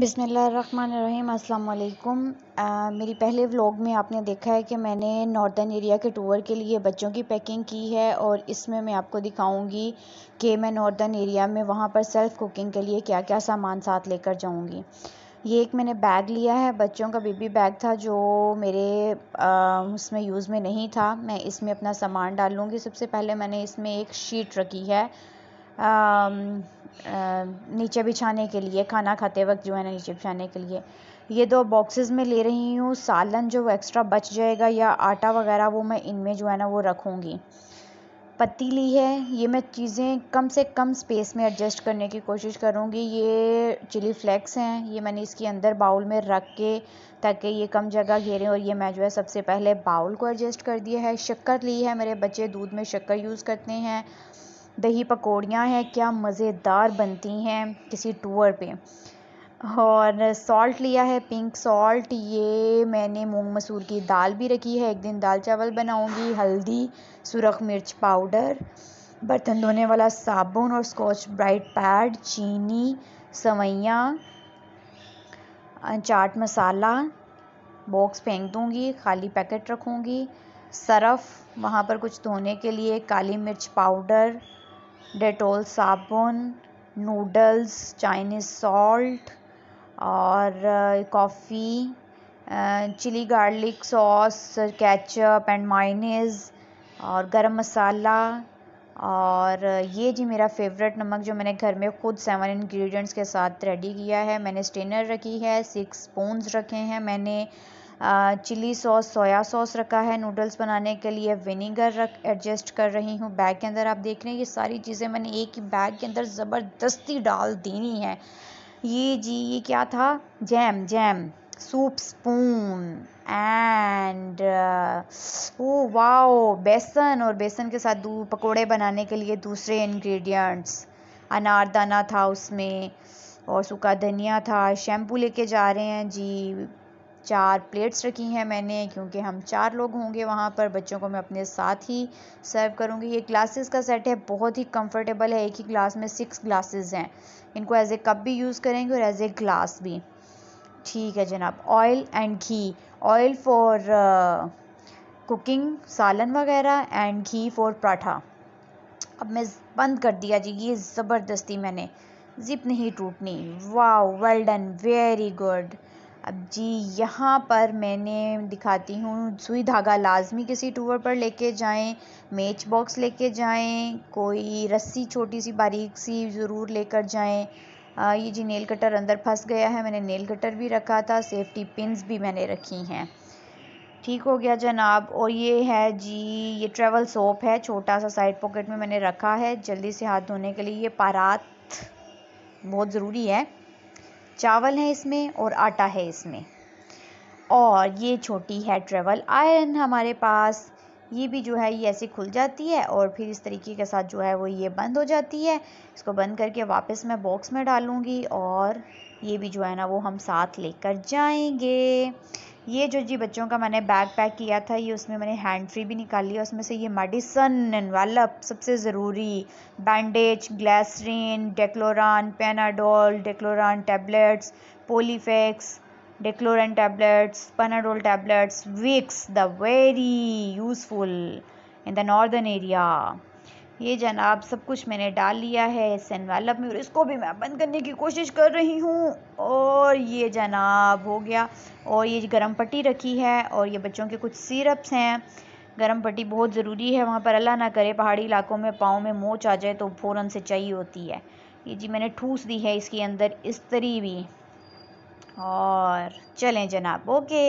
बिसमीम अल्लाम मेरी पहले व्लॉग में आपने देखा है कि मैंने नॉर्दर्न एरिया के टूर के लिए बच्चों की पैकिंग की है और इसमें मैं आपको दिखाऊंगी कि मैं नॉर्दर्न एरिया में वहाँ पर सेल्फ़ कुकिंग के लिए क्या क्या सामान साथ लेकर जाऊँगी ये एक मैंने बैग लिया है बच्चों का बेबी बैग था जो मेरे आ, उसमें यूज़ में नहीं था मैं इसमें अपना सामान लूँगी सबसे पहले मैंने इसमें एक शीट रखी है आ, नीचे बिछाने के लिए खाना खाते वक्त जो है ना नीचे बिछाने के लिए ये दो बॉक्सेस में ले रही हूँ सालन जो एक्स्ट्रा बच जाएगा या आटा वगैरह वो मैं इनमें जो है ना वो रखूँगी पत्ती ली है ये मैं चीज़ें कम से कम स्पेस में एडजस्ट करने की कोशिश करूँगी ये चिली फ्लेक्स हैं ये मैंने इसके अंदर बाउल में रख के ताकि ये कम जगह घेरे और ये मैं जो है सबसे पहले बाउल को एडजस्ट कर दिया है शक्कर ली है मेरे बच्चे दूध में शक्कर यूज़ करते हैं दही पकौड़ियाँ हैं क्या मज़ेदार बनती हैं किसी टूर पे और सॉल्ट लिया है पिंक सॉल्ट ये मैंने मूंग मसूर की दाल भी रखी है एक दिन दाल चावल बनाऊंगी हल्दी सुरख मिर्च पाउडर बर्तन धोने वाला साबुन और स्कॉच ब्राइट पैड चीनी सवैयाँ चाट मसाला बॉक्स फेंक दूँगी खाली पैकेट रखूँगी सरफ़ वहाँ पर कुछ धोने के लिए काली मिर्च पाउडर डेटोल साबुन नूडल्स चाइनीज़ सॉल्ट और coffee chilli garlic sauce ketchup and mayonnaise और गरम मसाला और uh, ये जी मेरा फेवरेट नमक जो मैंने घर में ख़ुद सेवन इंग्रेडिएंट्स के साथ रेडी किया है मैंने स्टेनर रखी है सिक्स स्पून्स रखे हैं मैंने चिली सॉस सोया सॉस रखा है नूडल्स बनाने के लिए विनीगर रख एडजस्ट कर रही हूँ बैग के अंदर आप देख रहे हैं ये सारी चीज़ें मैंने एक ही बैग के अंदर ज़बरदस्ती डाल देनी है ये जी ये क्या था jam jam soup spoon and uh, oh wow बेसन और बेसन के साथ पकौड़े बनाने के लिए दूसरे इंग्रेडिएंट्स अनारदाना था उसमें और सूखा धनिया था शैम्पू लेके जा रहे हैं जी चार प्लेट्स रखी हैं मैंने क्योंकि हम चार लोग होंगे वहाँ पर बच्चों को मैं अपने साथ ही सर्व करूँगी ये ग्लासेस का सेट है बहुत ही कंफर्टेबल है एक ही ग्लास में सिक्स ग्लासेस हैं इनको एज ए कप भी यूज़ करेंगे और एज ए ग्लास भी ठीक है जनाब oil and ghee oil for cooking सालन वगैरह एंड घी फॉर पराठा अब मैं बंद कर दिया जी ये ज़बरदस्ती मैंने जिप नहीं टूटनी वाह वेल डन वेरी गुड अब जी यहाँ पर मैंने दिखाती हूँ सुई धागा लाज़मी किसी टूर पर लेके जाएं मैच बॉक्स लेके जाएं कोई रस्सी छोटी सी बारीक सी ज़रूर लेकर जाएं आ, ये जी नेल कटर अंदर फंस गया है मैंने नेल कटर भी रखा था सेफ्टी पिन्स भी मैंने रखी हैं ठीक हो गया जनाब और ये है जी ये ट्रेवल सोप है छोटा सा साइड पॉकेट में मैंने रखा है जल्दी से हाथ धोने के लिए ये पारात बहुत ज़रूरी है चावल है इसमें और आटा है इसमें और ये छोटी है ट्रेवल आयरन हमारे पास ये भी जो है ये ऐसे खुल जाती है और फिर इस तरीके के साथ जो है वो ये बंद हो जाती है इसको बंद करके वापस मैं बॉक्स में डालूँगी और ये भी जो है ना वो हम साथ लेकर जाएंगे ये जो जी बच्चों का मैंने बैग पैक किया था ये उसमें मैंने हैंड फ्री भी निकाल लिया उसमें से ये मेडिसन वाला सबसे ज़रूरी bandage glycerine Dicloran Panadol Dicloran tablets Polyfax Dicloran tablets Panadol tablets Vicks the very useful in the northern area ये जनाब सब कुछ मैंने डाल लिया है इस में और इसको भी मैं बंद करने की कोशिश कर रही हूँ और ये जनाब हो गया और ये गर्म पट्टी रखी है और ये बच्चों के कुछ सिरप्स हैं गर्म पट्टी बहुत ज़रूरी है वहाँ पर अल्लाह ना करे पहाड़ी इलाकों में पाँव में मोच आ जाए तो फ़ौरन से चाहिए होती है ये जी मैंने ठूस दी है इसके अंदर इस तरी भी और चलें जनाब ओके